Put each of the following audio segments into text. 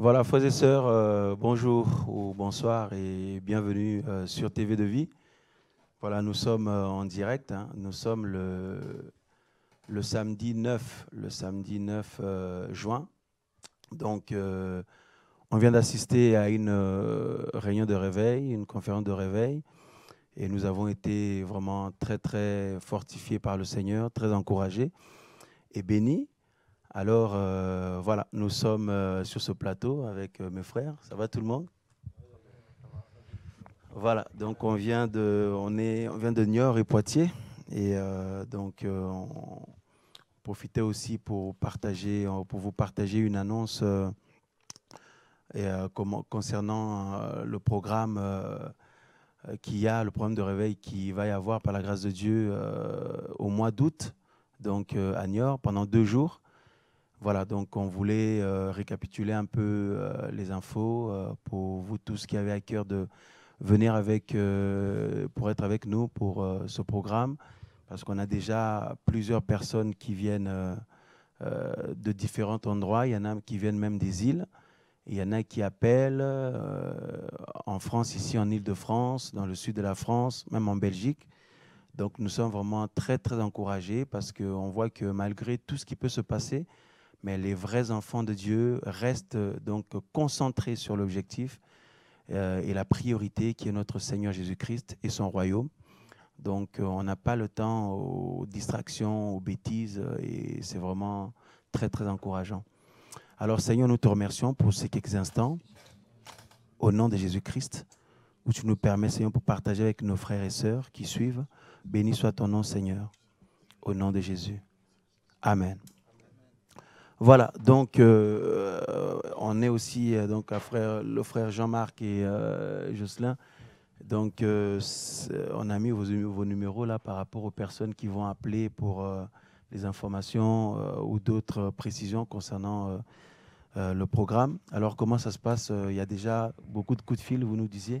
Voilà, frères et sœurs, euh, bonjour ou bonsoir et bienvenue euh, sur TV de Vie. Voilà, nous sommes euh, en direct. Hein. nous sommes le, le, samedi 9, le samedi 9 juin. Donc, on vient d'assister à une réunion de réveil, une conférence de réveil. Et nous avons été vraiment très, très fortifiés par le Seigneur, très encouragés et bénis. Alors euh, voilà, nous sommes euh, sur ce plateau avec euh, mes frères. Ça va tout le monde Voilà, donc on vient de, on est, on vient de Niort et Poitiers, et donc on profitait aussi pour partager, pour vous partager une annonce et, concernant le programme qu'il y a, le programme de réveil qui va y avoir par la grâce de Dieu au mois d'août, donc à Niort pendant deux jours. Voilà, donc on voulait euh, récapituler un peu euh, les infos euh, pour vous tous qui avez à cœur de venir avec, pour être avec nous pour ce programme, parce qu'on a déjà plusieurs personnes qui viennent de différents endroits, il y en a qui viennent même des îles, il y en a qui appellent en France, ici en Île-de-France, dans le sud de la France, même en Belgique. Donc nous sommes vraiment très très encouragés parce qu'on voit que malgré tout ce qui peut se passer, mais les vrais enfants de Dieu restent euh, donc concentrés sur l'objectif euh, et la priorité qui est notre Seigneur Jésus-Christ et son royaume. Donc euh, on n'a pas le temps aux distractions, aux bêtises, et c'est vraiment très très encourageant. Alors Seigneur, nous te remercions pour ces quelques instants, au nom de Jésus-Christ, où tu nous permets, Seigneur, pour partager avec nos frères et sœurs qui suivent. Béni soit ton nom, Seigneur, au nom de Jésus. Amen. Voilà, donc euh, on est aussi euh, donc à frère, le frère Jean-Marc et euh, Jocelyn. Donc on a mis vos, numéros là par rapport aux personnes qui vont appeler pour les informations ou d'autres précisions concernant le programme. Alors comment ça se passe Il y a déjà beaucoup de coups de fil, vous nous disiez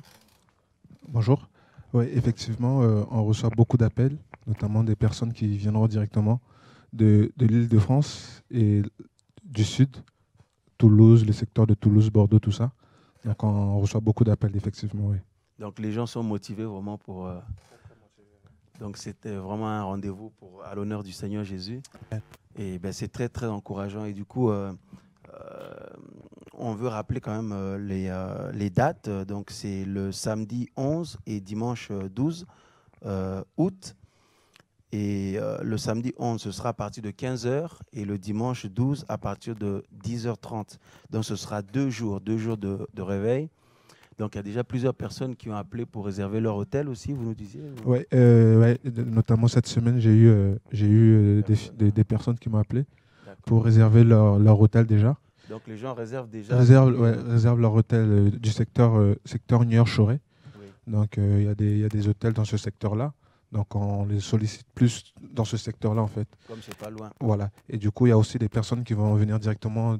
Bonjour. Oui, effectivement, on reçoit beaucoup d'appels, notamment des personnes qui viendront directement de, l'île de France et du sud, Toulouse, le secteur de Toulouse, Bordeaux, tout ça. Donc on reçoit beaucoup d'appels, effectivement, oui. Donc les gens sont motivés vraiment pour... Euh, donc c'était euh, vraiment un rendez-vous pour, à l'honneur du Seigneur Jésus. Et ben, c'est très, très encourageant. Et du coup, euh, on veut rappeler quand même les, les dates. Donc c'est le samedi 11 et dimanche 12 août et euh, le samedi 11, ce sera à partir de 15h et le dimanche 12 à partir de 10h30. Donc ce sera deux jours, deux jours de, de réveil. Donc il y a déjà plusieurs personnes qui ont appelé pour réserver leur hôtel aussi, vous nous disiez Oui, ouais, euh, notamment cette semaine, j'ai eu, euh, j'ai eu des, des, personnes qui m'ont appelé pour réserver leur, leur, hôtel déjà. Donc les gens réservent déjà Réservent, réservent leur hôtel du secteur, secteur Niort-Choré. Donc il y, y, a des hôtels dans ce secteur-là. Donc on les sollicite plus dans ce secteur-là en fait. Comme c'est pas loin. Voilà. Et du coup, il y a aussi des personnes qui vont venir directement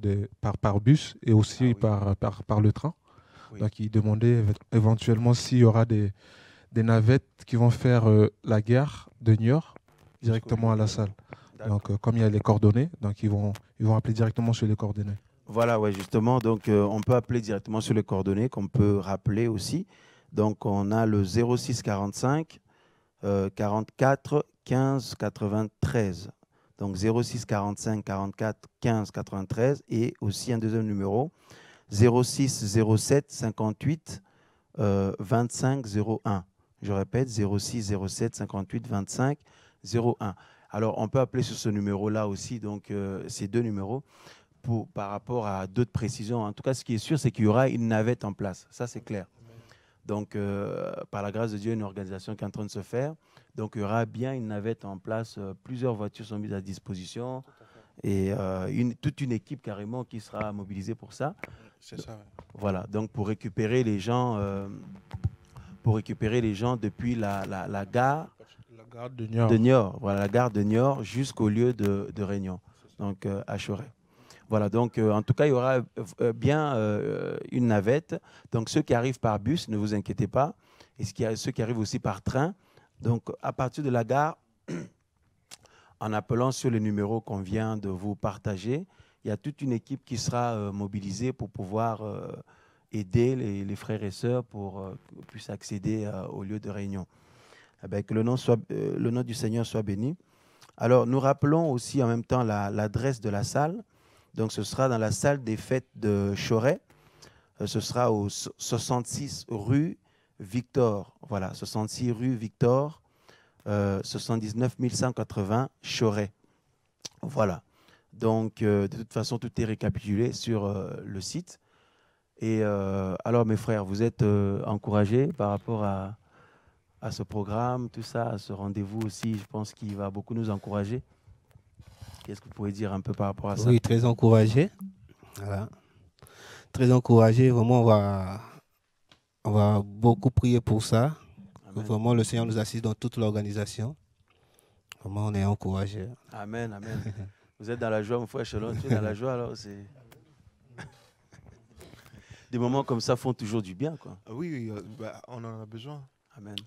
par, bus et aussi ah par, par, le train. Donc ils demandaient éventuellement s'il y aura des, navettes qui vont faire euh, la gare de Niort directement à la salle. Donc euh, comme il y a les coordonnées, donc ils vont, ils vont appeler directement sur les coordonnées. Voilà, ouais, justement. Donc euh, on peut appeler directement sur les coordonnées qu'on peut rappeler aussi. Donc on a le 0645. 44 15 93. Donc 06 45 44 15 93 et aussi un deuxième numéro 06 07 58 25 01. Je répète 06 07 58 25 01. Alors on peut appeler sur ce numéro-là aussi, donc euh, ces deux numéros. Pour, par rapport à d'autres précisions. En tout cas, ce qui est sûr, c'est qu'il y aura une navette en place. Ça, c'est clair. Donc, euh, par la grâce de Dieu, une organisation qui est en train de se faire. Donc, il y aura bien une navette en place. Euh, plusieurs voitures sont mises à disposition et euh, toute une équipe carrément qui sera mobilisée pour ça. C'est ça. Voilà. Donc, pour récupérer les gens, pour récupérer les gens depuis la, gare. de Niort. voilà, la gare de Niort jusqu'au lieu de, de réunion, donc à Choret. Voilà, donc euh, en tout cas, il y aura euh, euh, bien une navette. Donc ceux qui arrivent par bus, ne vous inquiétez pas. Et ceux qui arrivent aussi par train. Donc à partir de la gare, en appelant sur le numéro qu'on vient de vous partager, il y a toute une équipe qui sera mobilisée pour pouvoir aider les, frères et sœurs pour qu'ils puissent accéder au lieu de réunion. Eh ben, que le nom, soit, le nom du Seigneur soit béni. Alors, nous rappelons aussi en même temps l'adresse de la salle. Donc ce sera dans la salle des fêtes de Choret. Euh, ce sera au 66 rue Victor. Voilà, 66 rue Victor, 79 euh, 180 Choret. Voilà. Donc euh, de toute façon, tout est récapitulé sur le site. Et alors mes frères, vous êtes encouragés par rapport à, à ce programme, tout ça, à ce rendez-vous aussi, je pense qu'il va beaucoup nous encourager. Qu'est-ce que vous pouvez dire un peu par rapport à ça Oui, très encouragé. Très encouragé. Vraiment, on va, on va beaucoup prier pour ça. Vraiment, le Seigneur nous assiste dans toute l'organisation. Vraiment, on est encouragé. Amen, amen. vous êtes dans la joie, mon frère Chelon. Tu es dans la joie, alors Des moments comme ça font toujours du bien, quoi. Ah oui, euh, bah, on en a besoin.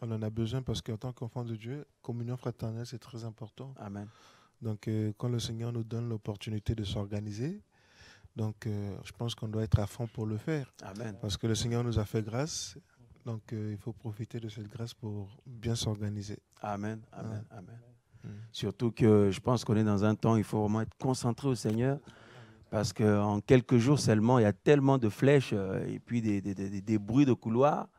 On en a besoin parce qu'en tant qu'enfant de Dieu, communion fraternelle, c'est très important. Amen. Donc, euh, quand le Seigneur nous donne l'opportunité de s'organiser, donc euh, je pense qu'on doit être à fond pour le faire. Amen. Parce que le Seigneur nous a fait grâce. Donc, euh, il faut profiter de cette grâce pour bien s'organiser. Amen, ah. amen, mm. Surtout que je pense qu'on est dans un temps, il faut vraiment être concentré au Seigneur. Parce qu'en quelques jours seulement, il y a tellement de flèches et puis des, des bruits de couloirs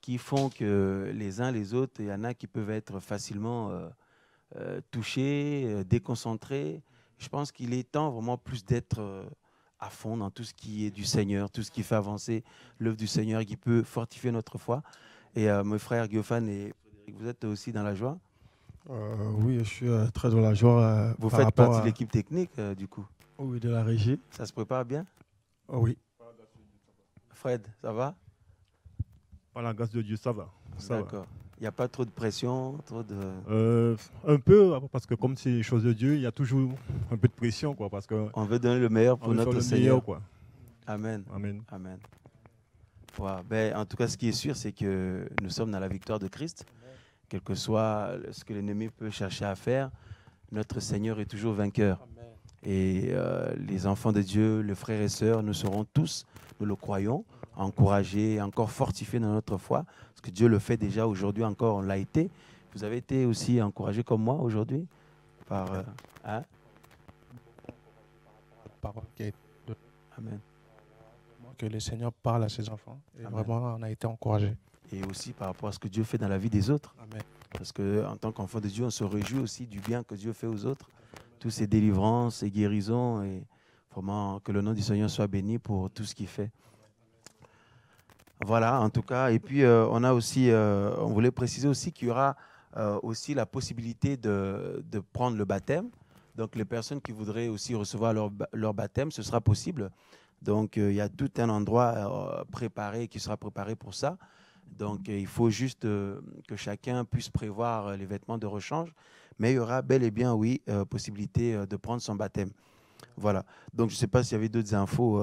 qui font que les uns les autres, il y en a qui peuvent être facilement euh, touché, euh, déconcentré. Je pense qu'il est temps vraiment plus d'être euh, à fond dans tout ce qui est du Seigneur, tout ce qui fait avancer l'œuvre du Seigneur, qui peut fortifier notre foi. Et mes frères Guillaume et Frédéric, vous êtes aussi dans la joie Oui, je suis très dans la joie. vous faites partie de l'équipe technique, du coup Oui, de la régie. Ça se prépare bien ah Oui. Fred, ça va Par la grâce de Dieu, ça va. D'accord. Il n'y a pas trop de pression trop de... Euh, un peu, parce que comme c'est les choses de Dieu, il y a toujours un peu de pression. Quoi, parce que on veut donner le meilleur pour notre Seigneur. quoi. Amen. Amen. Ben, en tout cas, ce qui est sûr, c'est que nous sommes dans la victoire de Christ. Quel que soit ce que l'ennemi peut chercher à faire, notre Seigneur est toujours vainqueur. Et euh, les enfants de Dieu, les frères et sœurs, nous serons tous, nous le croyons, encouragé, encore fortifier dans notre foi, parce que Dieu le fait déjà aujourd'hui, encore on l'a été. Vous avez été aussi encouragé comme moi aujourd'hui par euh, hein? parole qui est de... Amen. Que le Seigneur parle à ses enfants. Et vraiment, on a été encouragé. Et aussi par rapport à ce que Dieu fait dans la vie des autres. Amen. Parce que en tant qu'enfant de Dieu, on se réjouit aussi du bien que Dieu fait aux autres. Toutes ces délivrances, ces guérisons, et vraiment que le nom du Seigneur soit béni pour tout ce qu'il fait. Voilà, en tout cas. Et puis, euh, on a aussi, euh, on voulait préciser aussi qu'il y aura euh, aussi la possibilité de, prendre le baptême. Donc, les personnes qui voudraient aussi recevoir leur, leur baptême, ce sera possible. Donc, il y a tout un endroit préparé qui sera préparé pour ça. Donc, il faut juste que chacun puisse prévoir les vêtements de rechange. Mais il y aura bel et bien, oui, possibilité de prendre son baptême. Voilà. Donc, je ne sais pas s'il y avait d'autres infos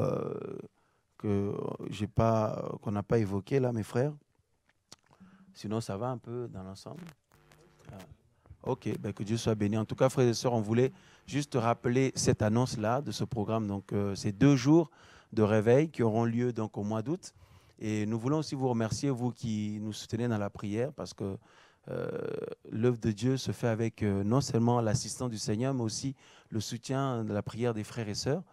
que euh, j'ai pas, euh, qu'on n'a pas évoqué là, mes frères. Sinon, ça va un peu dans l'ensemble. Ah. Ok, ben que Dieu soit béni. En tout cas, frères et sœurs, on voulait juste rappeler cette annonce-là de ce programme. Donc, euh, ces deux jours de réveil qui auront lieu donc au mois d'août. Et nous voulons aussi vous remercier, vous qui nous soutenez dans la prière, parce que l'œuvre de Dieu se fait avec non seulement l'assistance du Seigneur, mais aussi le soutien de la prière des frères et sœurs.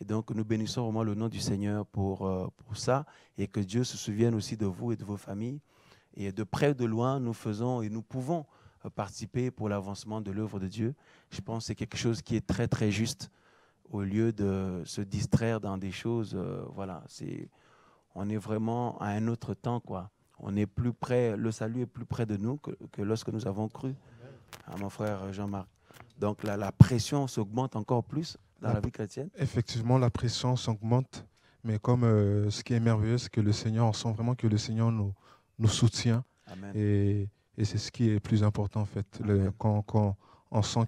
Et donc, nous bénissons vraiment le nom du Seigneur pour, euh, pour ça et que Dieu se souvienne aussi de vous et de vos familles. Et de près de loin, nous faisons et nous pouvons euh, participer pour l'avancement de l'œuvre de Dieu. Je pense que c'est quelque chose qui est très, très juste au lieu de se distraire dans des choses. Euh, voilà, c'est, on est vraiment à un autre temps, quoi. On est plus près, le salut est plus près de nous que, lorsque nous avons cru à hein, mon frère Jean-Marc. Donc la pression s'augmente encore plus dans la, vie chrétienne Effectivement, la pression s'augmente, mais comme euh, ce qui est merveilleux, c'est que le Seigneur, on sent vraiment que le Seigneur nous, nous soutient. Et, c'est ce qui est plus important, en fait, quand, on sent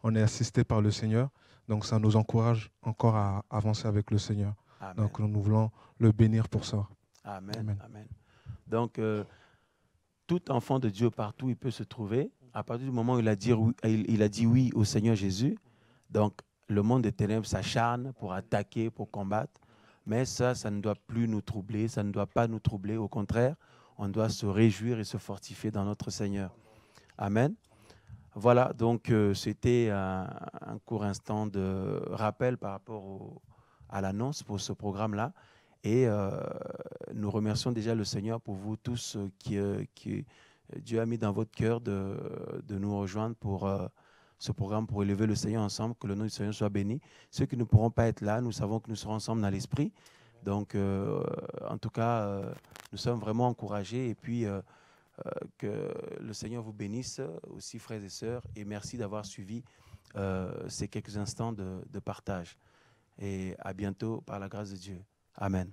qu'on est assisté par le Seigneur. Donc ça nous encourage encore à avancer avec le Seigneur. Donc nous voulons le bénir pour ça. Amen. Donc euh, tout enfant de Dieu partout, il peut se trouver. À partir du moment où il a dit oui, il a dit oui au Seigneur Jésus, donc le monde des ténèbres s'acharne pour attaquer, pour combattre. Mais ça, ça ne doit plus nous troubler, ça ne doit pas nous troubler. Au contraire, on doit se réjouir et se fortifier dans notre Seigneur. Amen. Voilà, donc euh, c'était un, court instant de rappel par rapport à l'annonce pour ce programme-là. Et euh, nous remercions déjà le Seigneur pour vous tous euh, qui, Dieu a mis dans votre cœur de, de nous rejoindre pour ce programme pour élever le Seigneur ensemble. Que le nom du Seigneur soit béni. Ceux qui ne pourront pas être là, nous savons que nous serons ensemble dans l'esprit. Donc, euh, en tout cas, euh, nous sommes vraiment encouragés. Et puis, euh, que le Seigneur vous bénisse aussi, frères et sœurs. Et merci d'avoir suivi ces quelques instants de, partage. Et à bientôt, par la grâce de Dieu. Amen.